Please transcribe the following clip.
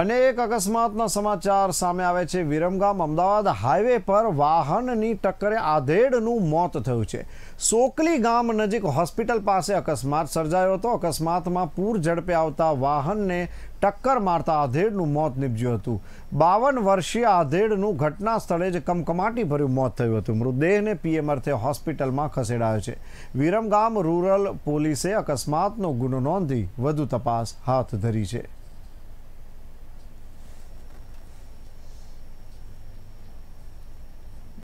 અને એક અકસ્માતના સમાચાર સામે આવે છે વિરમગામ અમદાવાદ હાઈવે પર વાહનની ટક્કરે આધેડનું મોત થયું છે સોકલી ગામ નજીક હોસ્પિટલ પાસે અકસ્માત સર્જાયો હતો અકસ્માતમાં પૂર ઝડપે આવતા વાહનને ટક્કર મારતા આધેડનું મોત નીપજ્યું હતું બાવન વર્ષીય આધેડનું ઘટના સ્થળે જ કમકમાટી ભર્યું મોત થયું હતું મૃતદેહને પીએમ અર્થે હોસ્પિટલમાં ખસેડાયો છે વિરમગામ રૂરલ પોલીસે અકસ્માતનો ગુનો નોંધી વધુ તપાસ હાથ ધરી છે